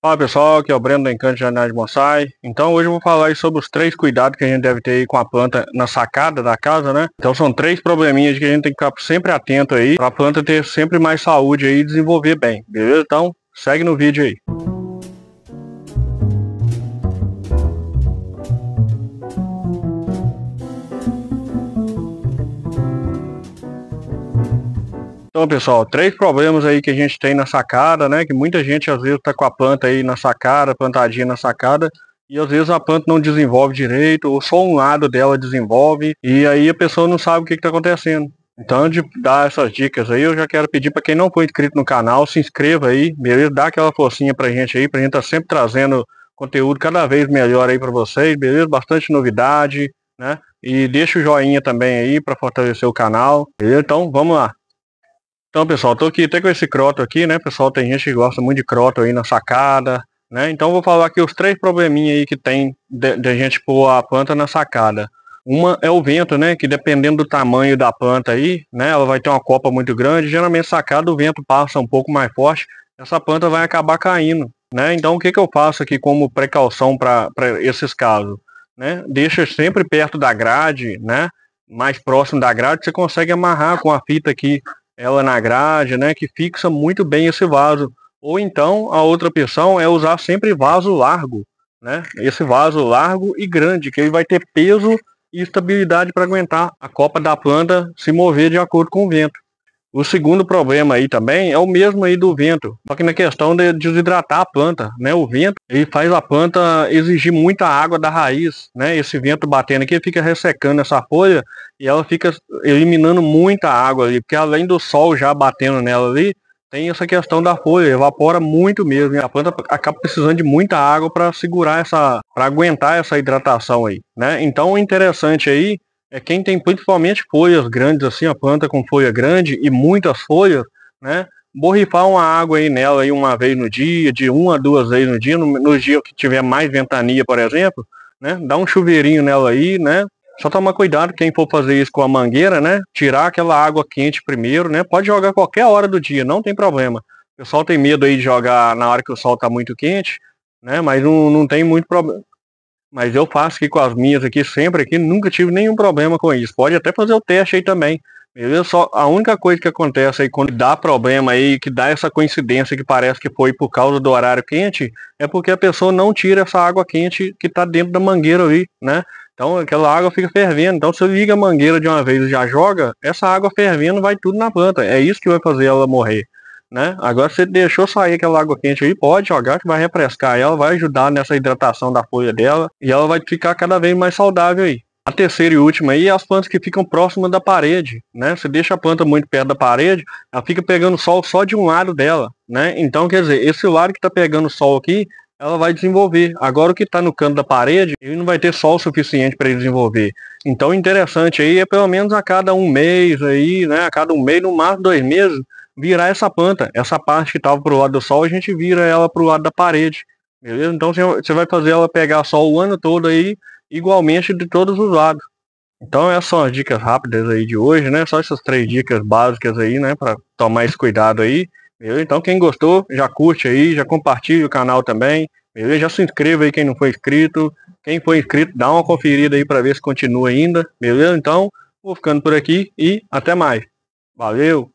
Fala pessoal, aqui é o Breno do Encanto Jornal de Bonsai. Então hoje eu vou falar sobre os três cuidados que a gente deve ter aí com a planta na sacada da casa, né? Então são três probleminhas que a gente tem que ficar sempre atento aí, para a planta ter sempre mais saúde aí e desenvolver bem, beleza? Então segue no vídeo aí. Então, pessoal, três problemas aí que a gente tem na sacada, né? Que muita gente às vezes tá com a planta aí na sacada, plantadinha na sacada, e às vezes a planta não desenvolve direito, ou só um lado dela desenvolve, e aí a pessoa não sabe o que está acontecendo. Então, de dar essas dicas aí, eu já quero pedir para quem não for inscrito no canal, se inscreva aí, beleza? Dá aquela forcinha pra gente aí, pra gente tá sempre trazendo conteúdo cada vez melhor aí para vocês, beleza? Bastante novidade, né? E deixa o joinha também aí para fortalecer o canal, beleza? Então, vamos lá. Então, pessoal, tô aqui até com esse croto aqui, né, pessoal? Tem gente que gosta muito de croto aí na sacada, né? Então, vou falar aqui os três probleminhas aí que tem de, de gente pôr a planta na sacada. Uma é o vento, né? Que dependendo do tamanho da planta aí, né? Ela vai ter uma copa muito grande. Geralmente sacada, o vento passa um pouco mais forte. Essa planta vai acabar caindo, né? Então o que, que eu faço aqui como precaução para esses casos? Né? Deixa sempre perto da grade, né? Mais próximo da grade, você consegue amarrar com a fita aqui ela na grade, né, que fixa muito bem esse vaso. Ou então a outra opção é usar sempre vaso largo, né? Esse vaso largo e grande, que ele vai ter peso e estabilidade para aguentar a copa da planta se mover de acordo com o vento. O segundo problema aí também é o mesmo aí do vento, só que na questão de desidratar a planta, né? O vento ele faz a planta exigir muita água da raiz, né? Esse vento batendo aqui fica ressecando essa folha e ela fica eliminando muita água ali, porque além do sol já batendo nela ali, tem essa questão da folha, evapora muito mesmo. E a planta acaba precisando de muita água para segurar essa, para aguentar essa hidratação aí, né? Então, interessante aí é quem tem principalmente folhas grandes, assim, a planta com folha grande e muitas folhas, né? Borrifar uma água aí nela aí uma vez no dia, de uma a duas vezes no dia, no, no dia que tiver mais ventania, por exemplo, né? Dá um chuveirinho nela aí, né? Só tomar cuidado quem for fazer isso com a mangueira, né? Tirar aquela água quente primeiro, né? Pode jogar qualquer hora do dia, não tem problema. O pessoal tem medo aí de jogar na hora que o sol tá muito quente, né? Mas não, não tem muito problema. Mas eu faço aqui com as minhas aqui sempre aqui, nunca tive nenhum problema com isso. Pode até fazer o teste aí também. Beleza? Só a única coisa que acontece aí quando dá problema aí, que dá essa coincidência que parece que foi por causa do horário quente, é porque a pessoa não tira essa água quente que tá dentro da mangueira aí, né? Então aquela água fica fervendo. Então se liga a mangueira de uma vez e já joga, essa água fervendo vai tudo na planta. É isso que vai fazer ela morrer né? Agora você deixou sair aquela água quente aí, pode jogar que vai refrescar ela, vai ajudar nessa hidratação da folha dela e ela vai ficar cada vez mais saudável aí. A terceira e última aí é as plantas que ficam próximas da parede, né? Você deixa a planta muito perto da parede, ela fica pegando sol só de um lado dela, né? Então, quer dizer, esse lado que está pegando sol aqui, ela vai desenvolver. Agora o que está no canto da parede, ele não vai ter sol suficiente para ele desenvolver. Então, interessante aí é pelo menos a cada um mês aí, né? A cada um mês, no máximo dois meses, virar essa planta, essa parte que estava para o lado do sol, a gente vira ela para o lado da parede, beleza? Então você vai fazer ela pegar sol o ano todo aí, igualmente de todos os lados. Então essas são as dicas rápidas aí de hoje, né? Só essas três dicas básicas aí, né? Para tomar esse cuidado aí. Beleza? Então quem gostou, já curte aí, já compartilha o canal também. Beleza? Já se inscreva aí quem não foi inscrito. Quem foi inscrito, dá uma conferida aí para ver se continua ainda. Beleza? Então, vou ficando por aqui e até mais. Valeu!